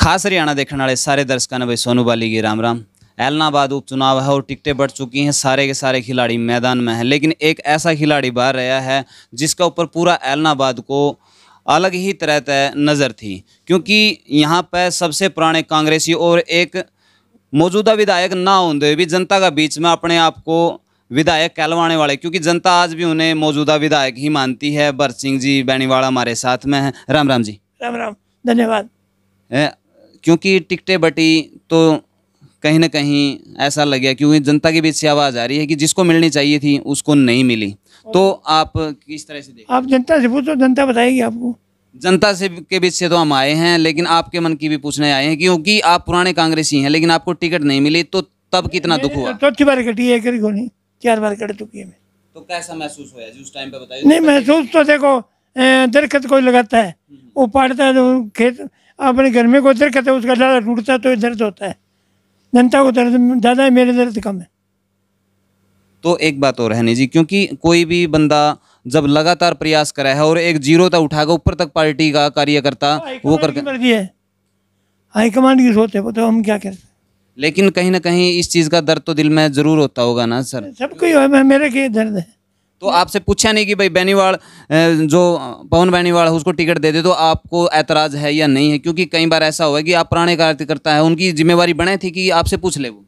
खास हरियाणा देखने वाले सारे दर्शकों ने भाई सोनू बाली की राम राम एलनाबाद उपचुनाव है और टिकटें बढ़ चुकी हैं सारे के सारे खिलाड़ी मैदान में हैं लेकिन एक ऐसा खिलाड़ी बाहर रहा है जिसका ऊपर पूरा एलनाबाद को अलग ही तरह तय नज़र थी क्योंकि यहाँ पर सबसे पुराने कांग्रेसी और एक मौजूदा विधायक ना होते हुए भी जनता का बीच में अपने आप को विधायक कहलवाने वाले क्योंकि जनता आज भी उन्हें मौजूदा विधायक ही मानती है भरत सिंह जी बैनीवाड़ा हमारे साथ में हैं राम राम जी राम राम धन्यवाद क्योंकि टिकटें बटी तो कहीं ना कहीं ऐसा लग गया क्योंकि जनता के बीच से आवाज़ आ रही है कि जिसको मिलनी चाहिए थी उसको नहीं मिली तो आप किस तरह से आप जनता से पूछो जनता बताएगी आपको जनता से के बीच से तो हम आए हैं लेकिन आपके मन की भी पूछने आए हैं क्योंकि आप पुराने कांग्रेसी हैं लेकिन आपको टिकट नहीं मिली तो तब कितना दुख हुआ तो चौथी बार कटी है चार बार कट चुकी है तो कैसा महसूस हुआ जी उस टाइम पे बताइए नहीं महसूस तो देखो दरखत कोई लगाता है वो पाड़ता है तो खेत अपने घर में कोई दरखत है उसका ज़्यादा टूटता है तो दर्द होता है जनता को दर्द ज़्यादा है मेरे दर्द कम है तो एक बात और है जी क्योंकि कोई भी बंदा जब लगातार प्रयास करा है और एक जीरो तक उठाकर ऊपर तक पार्टी का कार्यकर्ता हाँ, वो करके हाईकमांड की सोच है वो तो हम क्या करते लेकिन कहीं ना कहीं इस चीज़ का दर्द तो दिल में ज़रूर होता होगा ना सर सबको ही मेरे के दर्द है तो आपसे पूछा नहीं कि भाई बेनीवाल जो पवन बेनीवाल है उसको टिकट दे दे तो आपको ऐतराज है या नहीं है क्योंकि कई बार ऐसा हुआ कि आप पुराने कार्यकर्ता है उनकी जिम्मेवारी बने थी कि आपसे पूछ ले वो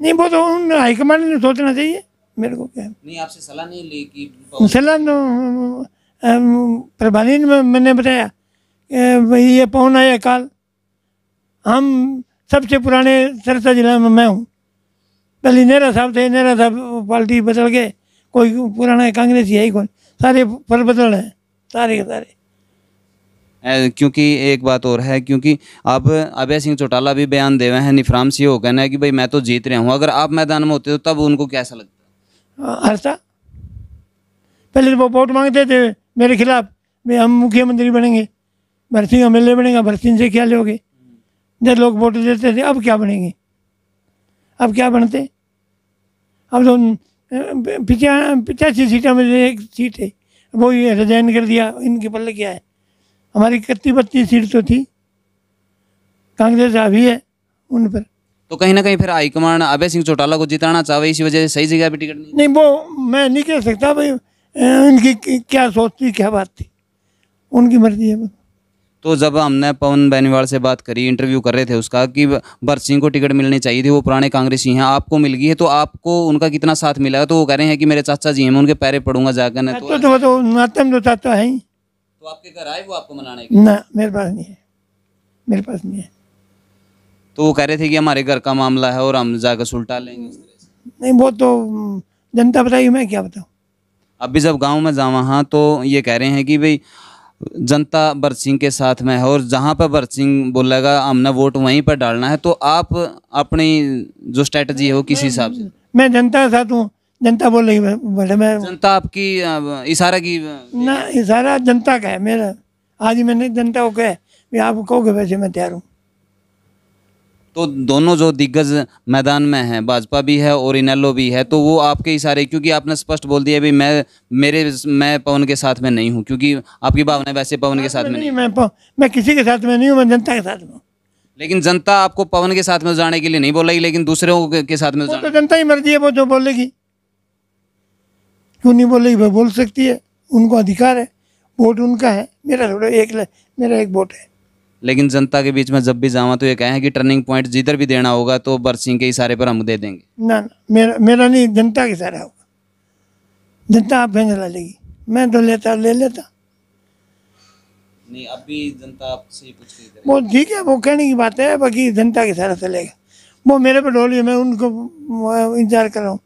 नहीं वो तो हाईकमांड ने सोचना चाहिए मेरे को क्या नहीं आपसे सलाह नहीं ली कि सलाह तो, प्रभारी ने मैंने बताया भाई ये पवन आया काल हम सबसे पुराने सरसा जिला में मैं हूँ पहले नेहरा साहब थे नेहरा साहब पार्टी बदल गए कोई पुराना कांग्रेस ही है ही कौन सारे पर बदल हैं सारे के सारे क्योंकि एक बात और है क्योंकि अब अभय सिंह चौटाला भी बयान दे हैं निफराम से हो कहना है कि भाई मैं तो जीत रहा हूँ अगर आप मैदान में होते हो तो तब उनको कैसा लगता हर्षा पहले तो वो वोट मांगते थे मेरे खिलाफ भाई हम मुख्यमंत्री बनेंगे भरत सिंह एम एल बनेगा भरत सिंह से क्या लोगे जब लोग वोट देते थे अब क्या बनेंगे अब क्या बनते अब तो पिचासी सीटों में से एक सीट है वो ये रिजाइन कर दिया इनके पल्ले क्या है हमारी इकतीस बत्तीस सीट तो थी कांग्रेस अभी है उन पर तो कहीं ना कहीं फिर हाईकमान अभय सिंह चौटाला को जिताना चाहे इसी वजह से सही जगह पर टिकट नहीं नहीं वो मैं नहीं कह सकता भाई इनकी क्या सोचती क्या बात थी उनकी मर्जी है बस तो जब हमने पवन बेनीवाल से बात करी इंटरव्यू कर रहे थे उसका कि भरत सिंह को टिकट मिलनी चाहिए थी वो पुराने कांग्रेसी हैं आपको मिल गई है तो आपको उनका कितना साथ मिला तो वो कह रहे हैं कि मेरे चाचा जी हैं मैं उनके पैरे पड़ूंगा जाकर ना तो, तो, तो मतलब नातम तो चाचा है तो आपके घर आए वो आपको मनाने ना मेरे पास नहीं है मेरे पास नहीं है तो वो कह रहे थे कि हमारे घर का मामला है और हम जाकर सुलटा लेंगे नहीं वो तो जनता बताइए मैं क्या बताऊँ अभी जब गाँव में जावा हाँ तो ये कह रहे हैं कि भाई जनता भरत सिंह के साथ में है और जहाँ पर भरत सिंह बोलेगा हमने वोट वहीं पर डालना है तो आप अपनी जो स्ट्रेटजी है वो किसी हिसाब से मैं जनता के साथ हूँ जनता बोल रही बोले मैं जनता आपकी इशारा की ना इशारा जनता का है मेरा आज मैंने जनता को कहे आप कहोगे वैसे मैं तैयार हूँ तो दोनों जो दिग्गज मैदान में हैं भाजपा भी है और इनेलो भी है तो वो आपके इशारे क्योंकि आपने स्पष्ट बोल दिया भी मैं मेरे मैं पवन के साथ में नहीं हूँ क्योंकि आपकी भावना वैसे पवन के साथ में नहीं, नहीं मैं मैं किसी के साथ में नहीं हूँ मैं जनता के साथ में लेकिन जनता आपको पवन के साथ में जाने के लिए नहीं बोलेगी लेकिन दूसरे के साथ में तो जनता ही मर्जी है वो जो बोलेगी क्यों नहीं बोलेगी वो बोल सकती है उनको अधिकार है वोट उनका है मेरा थोड़ा एक मेरा एक वोट है लेकिन जनता के बीच में जब भी जावा तो ये कहें कि टर्निंग पॉइंट जिधर भी देना होगा तो बरसिंह के इशारे पर हम दे देंगे ना ना मेरा मेरा नहीं जनता के इशारा होगा जनता आप फैसला लेगी मैं तो लेता ले लेता नहीं अभी जनता आपसे ही वो ठीक है वो कहने की बात है बाकी जनता के इशारा चलेगा वो मेरे पर डोली मैं उनको इंतजार कर रहा हूँ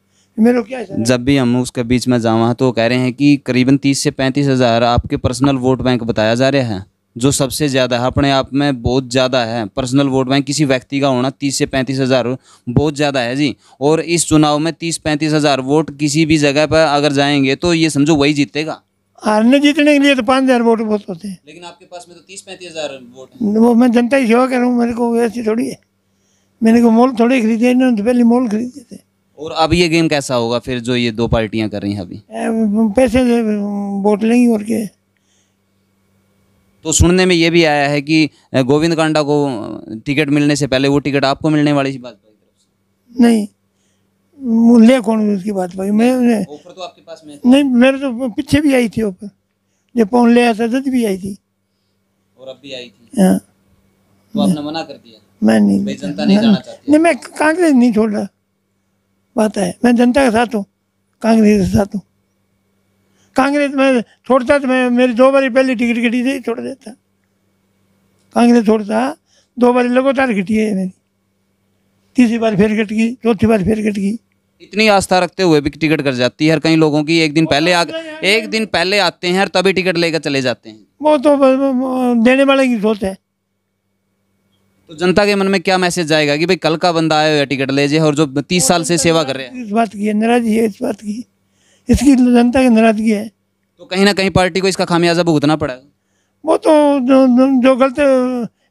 मेरे क्या जब भी हम उसके बीच में जावा तो कह रहे हैं कि करीबन तीस से पैंतीस हज़ार आपके पर्सनल वोट बैंक बताया जा रहा है जो सबसे ज़्यादा है अपने आप में बहुत ज़्यादा है पर्सनल वोट बैंक किसी व्यक्ति का होना तीस से पैंतीस हज़ार बहुत ज़्यादा है जी और इस चुनाव में तीस पैंतीस हज़ार वोट किसी भी जगह पर अगर जाएंगे तो ये समझो वही जीतेगा हारने जीतने के लिए तो पाँच हज़ार वोट बहुत होते हैं लेकिन आपके पास में तो तीस पैंतीस हज़ार वोट वो मैं जनता की सेवा कर रहा हूँ मेरे को ऐसी थोड़ी है मेरे को मॉल थोड़े खरीदे इन्होंने तो पहले मॉल खरीदे थे और अब ये गेम कैसा होगा फिर जो ये दो पार्टियां कर रही हैं अभी पैसे वोट लेंगी और क्या तो सुनने में ये भी आया है कि गोविंद कांडा को टिकट मिलने से पहले वो टिकट आपको मिलने वाली थी भाजपा नहीं मूल्य कौन उसकी बात भाई मैं ऑफर तो आपके पास में नहीं मेरे तो पीछे भी आई थी ऑफर जब पौन ले आया था तब भी आई थी और अब भी आई थी हाँ तो आपने मना कर दिया मैं नहीं जनता नहीं जाना चाहती नहीं मैं कांग्रेस नहीं छोड़ रहा बात है मैं जनता के साथ हूँ कांग्रेस के साथ हूँ कांग्रेस में छोड़ता तो मैं मेरी दो बारी पहली टिकट घटी थी छोड़ देता कांग्रेस छोड़ता दो बारी लगातार घटी है मेरी तीसरी बार फिर घट गई चौथी बार फिर घट गई इतनी आस्था रखते हुए भी टिकट कर जाती है कई लोगों की एक दिन तो पहले आ एक दिन पहले आते हैं और तभी टिकट लेकर चले जाते हैं वो तो देने वाले की सोच है तो जनता के मन में क्या मैसेज जाएगा कि भाई कल का बंदा आया हुआ टिकट ले जाए और जो तीस साल से सेवा कर रहे हैं इस बात की है नाराजी है इस बात की इसकी जनता की नाराजगी है तो कहीं ना कहीं पार्टी को इसका खामियाजा भुगतना पड़ा वो तो जो, जो गलत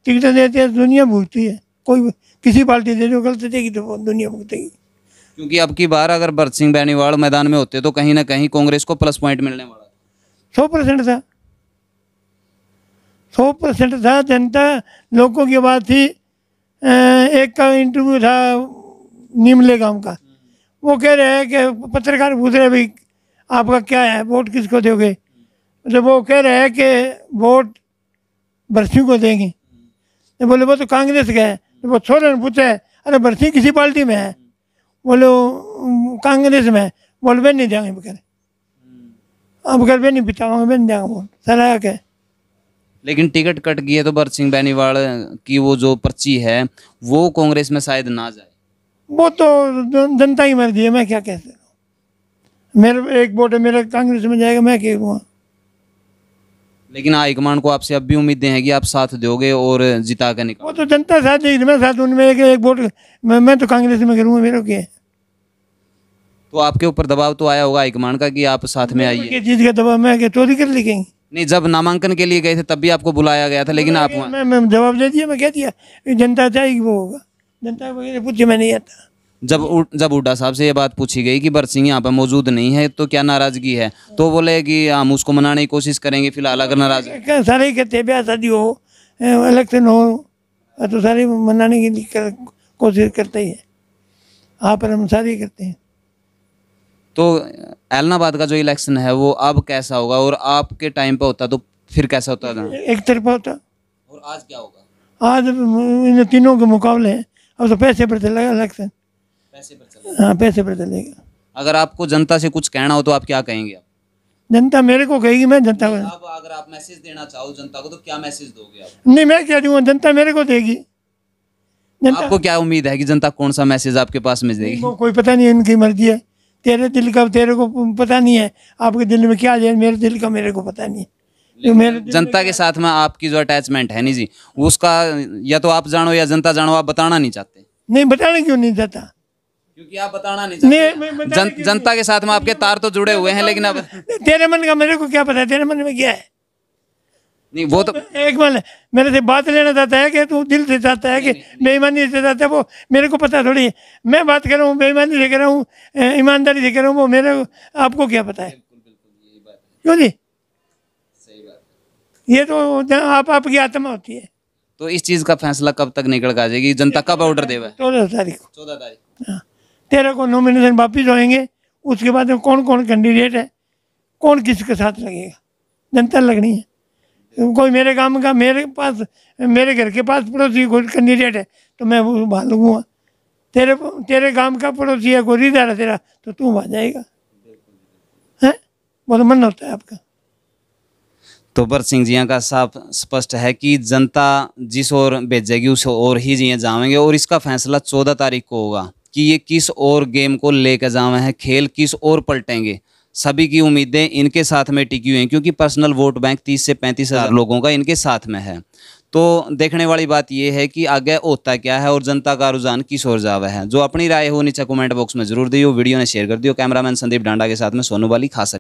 टिकटें देती है दुनिया भुगती है कोई किसी पार्टी से जो गलत देगी तो दुनिया भुगतेगी क्योंकि अब की बार अगर भरत सिंह बेनीवाल मैदान में होते तो कहीं ना कहीं कांग्रेस को प्लस पॉइंट मिलने वाला सौ परसेंट था सौ परसेंट था जनता लोगों की बात थी एक का इंटरव्यू था नीमले गांव का वो कह रहे हैं कि पत्रकार पूछ रहे भाई आपका क्या है वोट किसको दोगे तो वो कह रहे हैं कि वोट बरसी को देंगे तो बोले वो तो कांग्रेस गए तो वो छोड़े पूछा है अरे बरसी किसी पार्टी में है बोले कांग्रेस में है बोले वे नहीं देंगे बेकर अब घर वे नहीं बितावाएंगे वे नहीं देंगे वोट सराया के लेकिन टिकट कट गई है तो भरत सिंह बैनीवाल की वो जो पर्ची है वो कांग्रेस में शायद ना जाए वो तो जनता ही मर्जी है मैं क्या कह सकता मेरे एक वोट है मेरा कांग्रेस में जाएगा मैं कहूँगा लेकिन हाईकमान को आपसे अब भी उम्मीदें हैं कि आप साथ दोगे और जिता कर निकाल वो तो जनता साथ देगी मैं साथ उनमें एक एक वोट मैं, मैं तो कांग्रेस में करूँगा मेरे क्या तो आपके ऊपर दबाव तो आया होगा हाईकमान का कि आप साथ में आइए चीज़ का दबाव मैं चोरी कर लिखेंगे नहीं जब नामांकन के लिए गए थे तब भी आपको बुलाया गया था लेकिन आप मैं जवाब दे दिया मैं कह दिया जनता चाहिए वो होगा जनता पूछे मैं नहीं आता जब जब हुडा साहब से ये बात पूछी गई कि भरत सिंह यहाँ पर मौजूद नहीं है तो क्या नाराज़गी है तो बोले कि हम उसको मनाने की कोशिश करेंगे फिलहाल अगर नाराज सारे कहते ब्याह हो इलेक्शन हो तो, तो सारे मनाने की कोशिश करते ही है आप हम सारे करते हैं तो एलनाबाद का जो इलेक्शन है वो अब कैसा होगा और आपके टाइम पर होता तो फिर कैसा होता था एक तरफ होता और आज क्या होगा आज इन तीनों के मुकाबले हैं अब तो पैसे पर चलेगा इलेक्शन पैसे पर चलेगा हाँ पैसे पर चलेगा अगर आपको जनता से कुछ कहना हो तो आप क्या कहेंगे आप जनता मेरे को कहेगी मैं जनता को आप अगर आप मैसेज देना चाहो जनता को तो क्या मैसेज दोगे आप नहीं मैं क्या दूंगा जनता मेरे को देगी आपको क्या उम्मीद है कि जनता कौन सा मैसेज आपके पास में देगी को, कोई पता नहीं इनकी मर्जी है तेरे दिल का तेरे को पता नहीं है आपके दिल में क्या है मेरे दिल का मेरे को पता नहीं है जनता के साथ में आपकी जो अटैचमेंट है नहीं जी उसका या तो आप जानो या जनता जानो आप बताना नहीं चाहते नहीं बताना क्यों नहीं चाहता क्योंकि आप बताना नहीं चाहते जन, जनता के साथ में आपके तार तो जुड़े हुए हैं लेकिन अब तेरे मन का मेरे को क्या पता है तेरे मन में क्या है नहीं वो तो एक मन मेरे से बात लेना चाहता है कि तू दिल से चाहता है कि बेईमानी से चाहता है वो मेरे को पता थोड़ी मैं बात कर रहा हूँ बेईमानी से कर रहा हूँ ईमानदारी से कर रहा हूँ वो मेरे आपको क्या पता है क्यों जी ये तो आप आपकी आत्मा होती है तो इस चीज का फैसला कब तक निकल आ जाएगी जनता तो कब ऑर्डर देगा चौदह तारीख चौदह तारीख हाँ तेरह को नॉमिनेशन वापिस होएंगे उसके बाद में कौन कौन कैंडिडेट है कौन किसके साथ लगेगा जनता लगनी है कोई मेरे काम का मेरे पास मेरे घर के पास पड़ोसी कोई कैंडिडेट है तो मैं वो वहाँ लगूँगा तेरे तेरे गांव का पड़ोसी है कोई रिदार है तेरा तो तू वहाँ जाएगा है बहुत मन होता है आपका तोबर सिंह जिया का साफ स्पष्ट है कि जनता जिस ओर भेजेगी उस ओर ही जिया जाएंगे और इसका फैसला चौदह तारीख को होगा कि ये किस और गेम को लेकर जावा है खेल किस और पलटेंगे सभी की उम्मीदें इनके साथ में टिकी हुई हैं क्योंकि पर्सनल वोट बैंक तीस से पैंतीस हज़ार हाँ। लोगों का इनके साथ में है तो देखने वाली बात यह है कि आगे होता क्या है और जनता का रुझान किस ओर जावा है जो अपनी राय हो नीचे कमेंट बॉक्स में जरूर दियो वीडियो ने शेयर कर दियो कैमरामैन संदीप डांडा के साथ में सोनू वाली खास